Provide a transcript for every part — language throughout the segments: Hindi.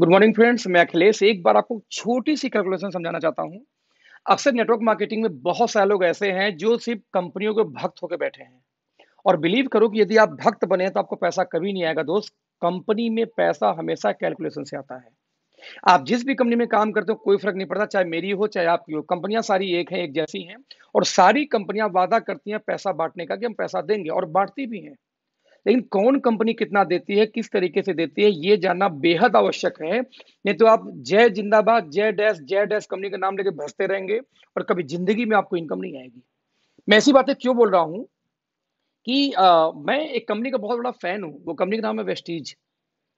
गुड मॉर्निंग फ्रेंड्स मैं अखिलेश एक बार आपको छोटी सी कैलकुलेशन समझाना चाहता हूँ अक्सर नेटवर्क मार्केटिंग में बहुत सारे लोग ऐसे हैं जो सिर्फ कंपनियों के भक्त होकर बैठे हैं और बिलीव करो कि यदि आप भक्त बने तो आपको पैसा कभी नहीं आएगा दोस्त कंपनी में पैसा हमेशा कैलकुलेशन से आता है आप जिस भी कंपनी में काम करते हो कोई फर्क नहीं पड़ता चाहे मेरी हो चाहे आपकी हो कंपनियां सारी एक हैं एक जैसी हैं और सारी कंपनियां वादा करती हैं पैसा बांटने का कि हम पैसा देंगे और बांटती भी हैं लेकिन कौन कंपनी कितना देती है किस तरीके से देती है ये जानना बेहद आवश्यक है नहीं तो आप जय जिंदाबाद जय डैश जय डैश कंपनी का नाम लेके भसते रहेंगे और कभी जिंदगी में आपको इनकम नहीं आएगी मैं ऐसी बातें क्यों बोल रहा हूँ कि आ, मैं एक कंपनी का बहुत बड़ा फैन हूँ वो कंपनी का नाम है वेस्टीज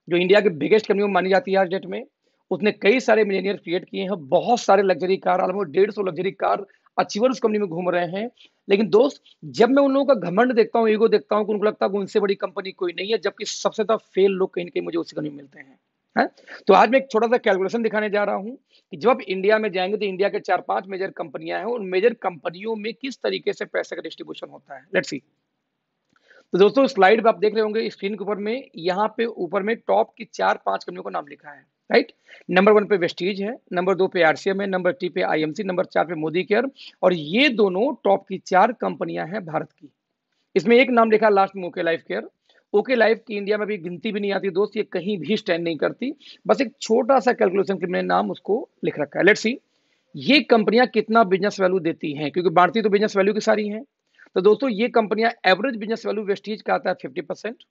जो इंडिया की बिगेस्ट कंपनी मानी जाती है आज डेट में उसने कई सारे मिलेनियर क्रिएट किए हैं बहुत सारे लग्जरी कार ऑलमोस्ट डेढ़ सौ लग्जरी कार अचीवर उस कंपनी में घूम रहे हैं लेकिन दोस्त जब मैं उन लोगों का घमंड देखता हूँ ईगो देखता हूँ उनको लगता है उनसे बड़ी कंपनी कोई नहीं है जबकि सबसे ज्यादा फेल लोग कहीं ना कहीं मुझे उसी कंपनी में मिलते हैं है? तो आज मैं एक छोटा सा कैलकुलेशन दिखाने जा रहा हूँ कि जब आप इंडिया में जाएंगे तो इंडिया के चार पांच मेजर कंपनियां हैं उन मेजर कंपनियों में किस तरीके से पैसे का डिस्ट्रीब्यूशन होता है लेट्स सी तो दोस्तों स्लाइड पे आप देख रहे होंगे स्क्रीन के ऊपर में यहाँ पे ऊपर में टॉप की चार पांच कंपनियों का नाम लिखा है राइट नंबर वन पे वेस्टीज है नंबर दो पे आरसीएम है नंबर टी पे आईएमसी नंबर चार पे मोदी केयर और ये दोनों टॉप की चार कंपनियां हैं भारत की इसमें एक नाम लिखा लास्ट में OK Life Care OK Life की इंडिया में भी गिनती भी नहीं आती दोस्त ये कहीं भी स्टैंड नहीं करती बस एक छोटा सा कैलकुलेशन के मैंने नाम उसको लिख रखा है लेट सी ये कंपनियां कितना बिजनेस वैल्यू देती हैं क्योंकि बांटती तो बिजनेस वैल्यू की सारी हैं तो दोस्तों ये कंपनियां एवरेज बिजनेस वैल्यू वेस्टीज का आता है फिफ्टी परसेंट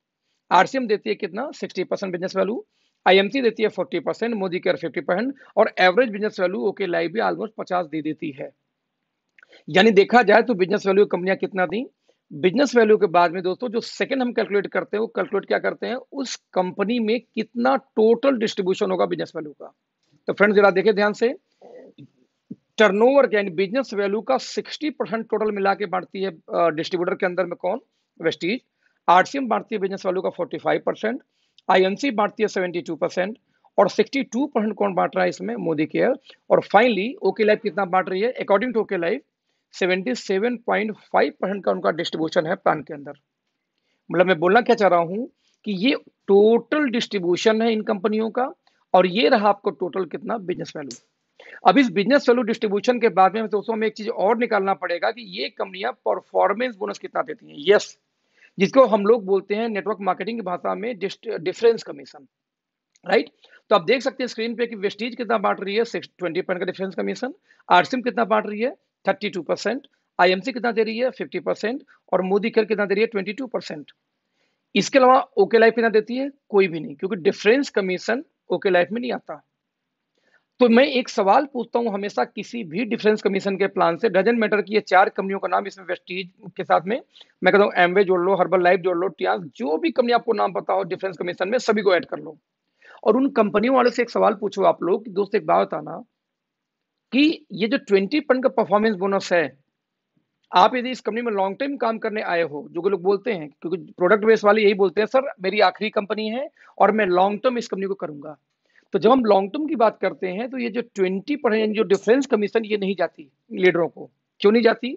आरसीएम देती है कितना sixty percent business value IMC देती है forty percent Modicare fifty percent और average business value OK Life भी ऑलमोस्ट पचास दे देती है यानी देखा जाए तो बिजनेस वैल्यू कंपनियां कितना दी बिजनेस वैल्यू के बाद में दोस्तों जो सेकंड हम कैलकुलेट करते हैं वो कैलकुलेट क्या करते हैं उस कंपनी में कितना टोटल डिस्ट्रीब्यूशन होगा बिजनेस वैल्यू का तो फ्रेंड्स जरा देखें ध्यान से टर्नओवर यानी बिजनेस वैल्यू का 60 परसेंट टोटल मिला के बांटती है डिस्ट्रीब्यूटर के अंदर में कौन वेस्टीज आरसीएम बांटती है बिजनेस वैल्यू का 45 परसेंट आईएनसी बांटती है सेवेंटी टू परसेंट और सिक्सटी टू परसेंट कौन बांट रहा है इसमें मोदी केयर और फाइनली ओके लाइफ कितना बांट रही है according to OK Life seventy seven point five percent का उनका डिस्ट्रीब्यूशन है प्लान के अंदर मतलब मैं बोलना क्या चाह रहा हूँ कि ये टोटल डिस्ट्रीब्यूशन है इन कंपनियों का और ये रहा आपको टोटल कितना बिजनेस वैल्यू अब इस बिजनेस वैल्यू डिस्ट्रीब्यूशन के बाद में दोस्तों हमें एक चीज और निकालना पड़ेगा कि ये कंपनियां परफॉर्मेंस बोनस कितना देती हैं यस yes, जिसको हम लोग बोलते हैं नेटवर्क मार्केटिंग की भाषा में डिफरेंस कमीशन राइट तो आप देख सकते हैं स्क्रीन पे कि वेस्टीज कितना बांट रही है ट्वेंटी पॉइंट का डिफरेंस कमीशन आरसीएम कितना बांट रही है थर्टी टू परसेंट आई कितना दे रही है फिफ्टी परसेंट और मोदी केयर कितना दे रही है ट्वेंटी टू परसेंट इसके अलावा ओके लाइफ कितना देती है कोई भी नहीं क्योंकि डिफरेंस कमीशन ओके लाइफ में नहीं आता तो मैं एक सवाल पूछता हूं हमेशा किसी भी डिफेंस कमीशन के प्लान से डजन मैटर की ये चार कंपनियों का नाम इसमें वेस्टीज के साथ में मैं कहता हूँ एमवे जोड़ लो हर्बल लाइफ जोड़ लो टिया जो भी कंपनी आपको नाम पता हो डिफेंस कमीशन में सभी को ऐड कर लो और उन कंपनियों वाले से एक सवाल पूछो आप लोग कि दोस्त एक बात बताना कि ये जो ट्वेंटी का परफॉर्मेंस बोनस है आप यदि इस कंपनी में लॉन्ग टर्म काम करने आए हो जो कि लोग बोलते हैं क्योंकि प्रोडक्ट बेस वाले यही बोलते हैं सर मेरी आखिरी कंपनी है और मैं लॉन्ग टर्म इस कंपनी को करूंगा तो जब हम लॉन्ग टर्म की बात करते हैं तो ये जो ट्वेंटी परसेंट जो डिफरेंस कमीशन ये नहीं जाती लीडरों को क्यों नहीं जाती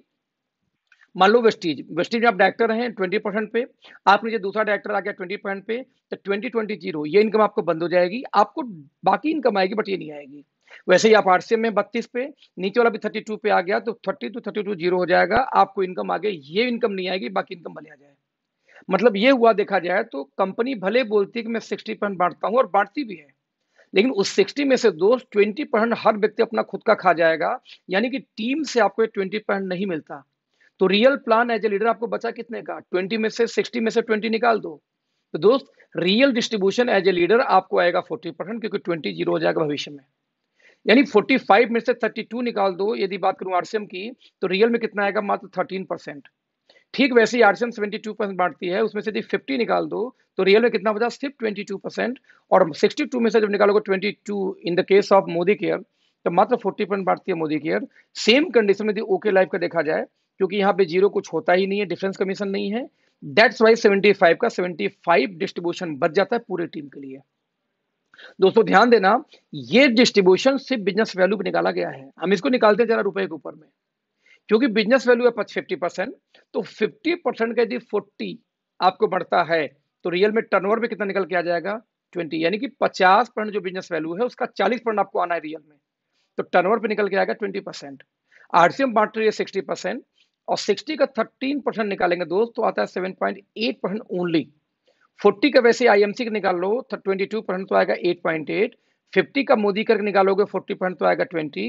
मान लो वेस्टीज वेस्टीज में आप डायरेक्टर हैं ट्वेंटी परसेंट पे आप नीचे दूसरा डायरेक्टर आ गया ट्वेंटी परसेंट पे तो ट्वेंटी ट्वेंटी जीरो ये इनकम आपको बंद हो जाएगी आपको बाकी इनकम आएगी बट ये नहीं आएगी वैसे ही आप आर में बत्तीस पे नीचे वाला भी थर्टी टू पे आ गया तो thirty two thirty two zero हो जाएगा आपको इनकम आ गया ये इनकम नहीं आएगी बाकी इनकम भले आ जाए मतलब ये हुआ देखा जाए तो कंपनी भले बोलती है कि मैं सिक्सटी परसेंट बांटता हूँ और बांटती भी है लेकिन उस 60 में से दोस्त ट्वेंटी परसेंट हर व्यक्ति अपना खुद का खा जाएगा यानी कि टीम से आपको ट्वेंटी परसेंट नहीं मिलता तो real plan as a leader आपको बचा कितने का ट्वेंटी में से सिक्सटी में से ट्वेंटी निकाल दो तो दोस्त real distribution as a leader आपको आएगा फोर्टी परसेंट क्योंकि ट्वेंटी जीरो हो जाएगा भविष्य में यानी फाइव में से टू निकाल दो यदि बात करूं आरसीएम की तो रियल में कितना आएगा मात्र थर्टीन परसेंट ठीक वैसे ही आरसीएम 72 परसेंट बांटती है उसमें से यदि 50 निकाल दो तो रियल में कितना बचा सिर्फ 22 परसेंट और 62 में से जब निकालोगे 22 in the case of Modicare तो मात्र 40 परसेंट बांटती है मोदी केयर सेम कंडीशन में यदि ओके लाइफ का देखा जाए क्योंकि यहाँ पे जीरो कुछ होता ही नहीं है डिफेंस कमीशन नहीं है दैट्स वाई 75 का 75 डिस्ट्रीब्यूशन बच जाता है पूरी टीम के लिए दोस्तों ध्यान देना ये डिस्ट्रीब्यूशन सिर्फ बिजनेस वैल्यू पर निकाला गया है हम इसको निकालते हैं जरा रुपए के ऊपर में क्योंकि बिजनेस वैल्यू है फिफ्टी परसेंट तो फिफ्टी परसेंट का यदि फोर्टी आपको बढ़ता है तो रियल में टर्नओवर में कितना निकल के आ जाएगा ट्वेंटी यानी कि पचास परसेंट जो बिजनेस वैल्यू है उसका चालीस परसेंट आपको आना है रियल में तो टर्नओवर पे निकल के आएगा ट्वेंटी परसेंट आरसीएम बांट रही है सिक्सटी परसेंट और सिक्सटी का थर्टीन परसेंट निकालेंगे दोस्त तो आता है seven point eight percent only forty का वैसे आईएमसी का निकाल लो ट्वेंटी टू परसेंट तो आएगा एट पॉइंट एट फिफ्टी का मोदी करके निकालोगे फोर्टी परसेंट तो आएगा ट्वेंटी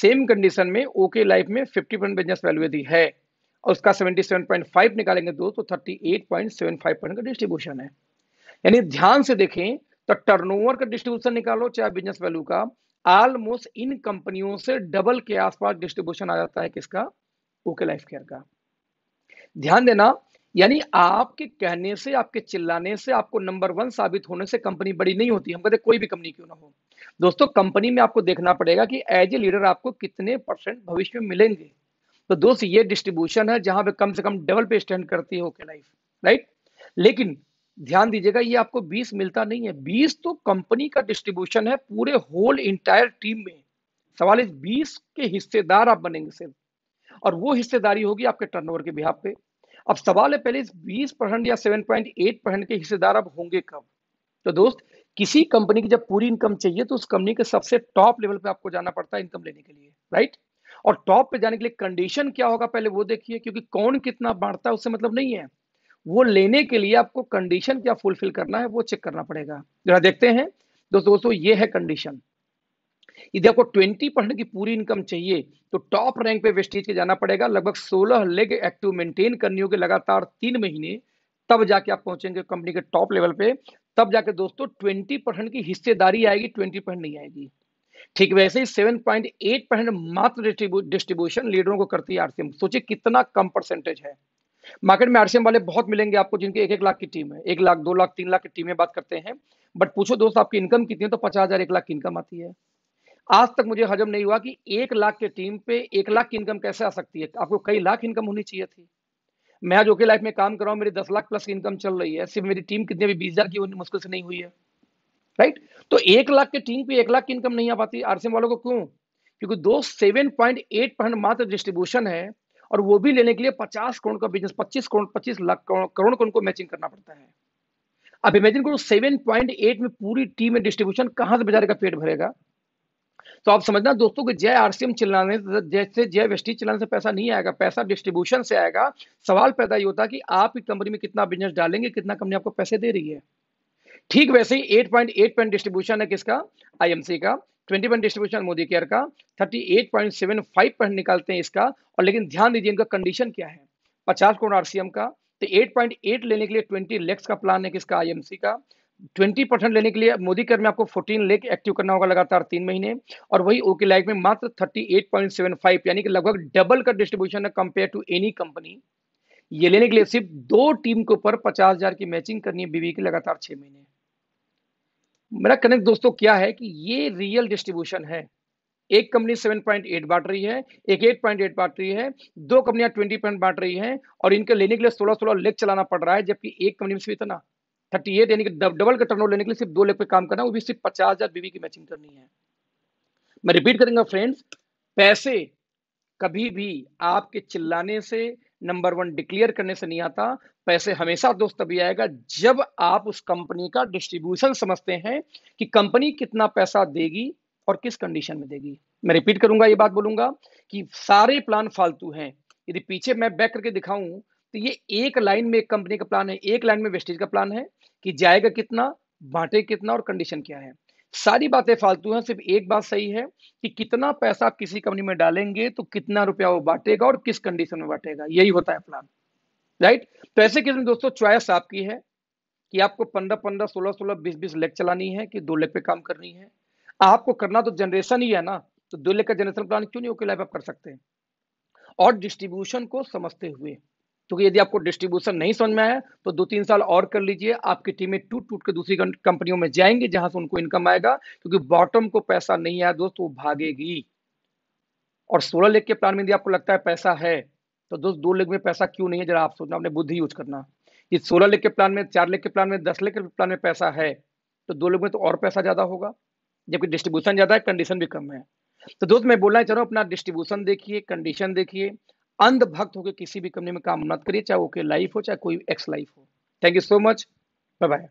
सेम कंडीशन में ओके लाइफ में फिफ्टी परसेंट बिजनेस वैल्यू यदि है और उसका सेवेंटी सेवन पॉइंट फाइव निकालेंगे दो तो thirty eight point seven five percent का डिस्ट्रीब्यूशन है यानी ध्यान से देखें तो टर्नओवर का डिस्ट्रीब्यूशन निकालो चाहे बिजनेस वैल्यू का ऑलमोस्ट इन कंपनियों से डबल के आसपास डिस्ट्रीब्यूशन आ जाता है किसका ओके लाइफ केयर का ध्यान देना यानी आपके कहने से आपके चिल्लाने से आपको नंबर वन साबित होने से कंपनी बड़ी नहीं होती हम कहते कोई भी कंपनी क्यों ना हो दोस्तों कंपनी में आपको देखना पड़ेगा कि एज ए लीडर आपको कितने परसेंट भविष्य में मिलेंगे तो दोस्त ये डिस्ट्रीब्यूशन है जहां पे कम से कम डबल पे स्टैंड करती है ओके लाइफ राइट लेकिन ध्यान दीजिएगा ये आपको 20 मिलता नहीं है 20 तो कंपनी का डिस्ट्रीब्यूशन है पूरे होल इंटायर टीम में सवाल इस 20 के हिस्सेदार आप बनेंगे सिर्फ और वो हिस्सेदारी होगी आपके टर्नओवर के बिहार पे अब सवाल है पहले बीस परसेंट या सेवन पॉइंट एट परसेंट के हिस्सेदार अब होंगे कब तो दोस्त किसी कंपनी की जब पूरी इनकम चाहिए तो उस कंपनी के सबसे टॉप लेवल पे आपको जाना पड़ता है इनकम लेने के लिए राइट और टॉप पे जाने के लिए कंडीशन क्या होगा पहले वो देखिए क्योंकि कौन कितना बांटता है उससे मतलब नहीं है वो लेने के लिए आपको कंडीशन क्या फुलफिल करना है वो चेक करना पड़ेगा जरा देखते हैं दोस्तों दोस्तों ये है कंडीशन यदि आपको 20 परसेंट की पूरी इनकम चाहिए तो टॉप रैंक पे वेस्टेज के जाना पड़ेगा लगभग 16 लेग एक्टिव मेंटेन करनी होगी लगातार तीन महीने तब जाके आप पहुंचेंगे कंपनी के टॉप लेवल पे तब जाके दोस्तों ट्वेंटी परसेंट की हिस्सेदारी आएगी ट्वेंटी परसेंट नहीं आएगी ठीक वैसे ही सेवन पॉइंट एट परसेंट मात्र डिस्ट्रीब्यूशन लीडरों को करती है आरसीएम सोचिए कितना कम परसेंटेज है मार्केट में आरसीएम वाले बहुत मिलेंगे आपको जिनके एक एक लाख की टीम है एक लाख दो लाख तीन लाख की टीमें बात करते हैं बट पूछो दोस्त आपकी इनकम कितनी है तो पचास हजार एक लाख की इनकम आती है आज तक मुझे हजम नहीं हुआ कि एक लाख के टीम पे एक लाख की इनकम कैसे आ सकती है आपको कई लाख इनकम होनी चाहिए थी मैं आज ओके लाइफ में काम कर रहा हूँ मेरी दस लाख प्लस इनकम चल रही है सिर्फ मेरी टीम कितने भी बीस हजार की मुश्किल से नहीं हुई है राइट तो एक लाख के टीम पे एक लाख की इनकम नहीं आ पाती आरसीएम वालों को क्यों क्योंकि दो सेवन पॉइंट एट परसेंट मात्र डिस्ट्रीब्यूशन है और वो भी लेने के लिए पचास करोड़ का बिजनेस पच्चीस करोड़ पच्चीस लाख करोड़ को उनको मैचिंग करना पड़ता है अब इमेजिन करो सेवन पॉइंट एट में पूरी टीम में डिस्ट्रीब्यूशन कहां से बेचारे का पेट भरेगा तो आप समझना दोस्तों कि जय आरसीएम चलाने जैसे जय वेस्टीज चलाने से पैसा नहीं आएगा पैसा डिस्ट्रीब्यूशन से आएगा सवाल पैदा ये होता कि आप की कंपनी में कितना बिजनेस डालेंगे कितना कंपनी आपको पैसे दे रही है ठीक वैसे ही eight point eight point distribution है किसका आईएमसी का twenty point distribution Modicare का thirty eight point seven five point निकालते हैं इसका और लेकिन ध्यान दीजिए इनका कंडीशन क्या है पचास करोड़ आरसीएम का तो एट पॉइंट एट लेने के लिए ट्वेंटी लेक्स का प्लान है किसका आईएमसी का ट्वेंटी परसेंट लेने के लिए मोदी कर में आपको फोर्टीन लेक एक्टिव करना होगा लगातार तीन महीने और वही ओके लाइक में मात्र thirty eight point seven five यानी कि लगभग डबल का डिस्ट्रीब्यूशन है कंपेयर टू एनी कंपनी ये लेने के लिए सिर्फ दो टीम के ऊपर पचास हजार की मैचिंग करनी है बीवी की लगातार छह महीने मेरा कनेक्ट दोस्तों क्या है कि ये रियल डिस्ट्रीब्यूशन है एक कंपनी सेवन पॉइंट एट बांट रही है एक एट पॉइंट एट बांट रही है दो कंपनियां ट्वेंटी पॉइंट बांट रही हैं और इनके लेने के लिए सोलह सोलह लेक चलाना पड़ रहा है जबकि एक कंपनी में सिर्फ इतना थर्टी एट यानी कि डबल का टर्नओवर लेने के लिए सिर्फ दो लेग पे काम करना है वो भी सिर्फ पचास हजार बीवी की मैचिंग करनी है मैं रिपीट करूंगा फ्रेंड्स पैसे कभी भी आपके चिल्लाने से नंबर वन डिक्लेयर करने से नहीं आता पैसे हमेशा दोस्त तभी आएगा जब आप उस कंपनी का डिस्ट्रीब्यूशन समझते हैं कि कंपनी कितना पैसा देगी और किस कंडीशन में देगी मैं रिपीट करूंगा ये बात बोलूंगा कि सारे प्लान फालतू हैं यदि पीछे मैं बैक करके दिखाऊं तो ये एक लाइन में एक कंपनी का प्लान है एक लाइन में वेस्टेज का प्लान है कि जाएगा कितना बांटे कितना और कंडीशन क्या है सारी बातें फालतू हैं सिर्फ एक बात सही है कि कितना पैसा आप किसी कंपनी में डालेंगे तो कितना रुपया वो बांटेगा और किस कंडीशन में बांटेगा यही होता है प्लान राइट तो ऐसे केस में दोस्तों चॉइस आपकी है कि आपको पंद्रह पंद्रह सोलह सोलह बीस बीस लेग चलानी है कि दो लेग पे काम करनी है आपको करना तो जनरेशन ही है ना तो दो लेग का जनरेशन प्लान क्यों नहीं होकर लाइफ आप कर सकते हैं और डिस्ट्रीब्यूशन को समझते हुए क्योंकि यदि आपको डिस्ट्रीब्यूशन नहीं समझ में आया तो दो तीन साल और कर लीजिए आपकी टीमें टूट टूट के दूसरी कंपनियों में जाएंगे जहां से उनको इनकम आएगा क्योंकि बॉटम को पैसा नहीं आया दोस्त वो भागेगी और सोलह लेख के प्लान में यदि आपको लगता है पैसा है तो दोस्त दो लेख में पैसा क्यों नहीं है जरा आप सोचना अपने बुद्धि यूज करना ये सोलह लेख के प्लान में चार लेख के प्लान में दस लेख के प्लान में पैसा है तो दो लेख में तो और पैसा ज़्यादा होगा जबकि डिस्ट्रीब्यूशन ज़्यादा है कंडीशन भी कम है तो दोस्त मैं बोलना चाह रहा हूँ अपना डिस्ट्रीब्यूशन देखिए कंडीशन देखिए अंधभक्त होकर किसी भी कंपनी में काम मत करिए चाहे ओके लाइफ हो चाहे कोई एक्स लाइफ हो thank you so much bye bye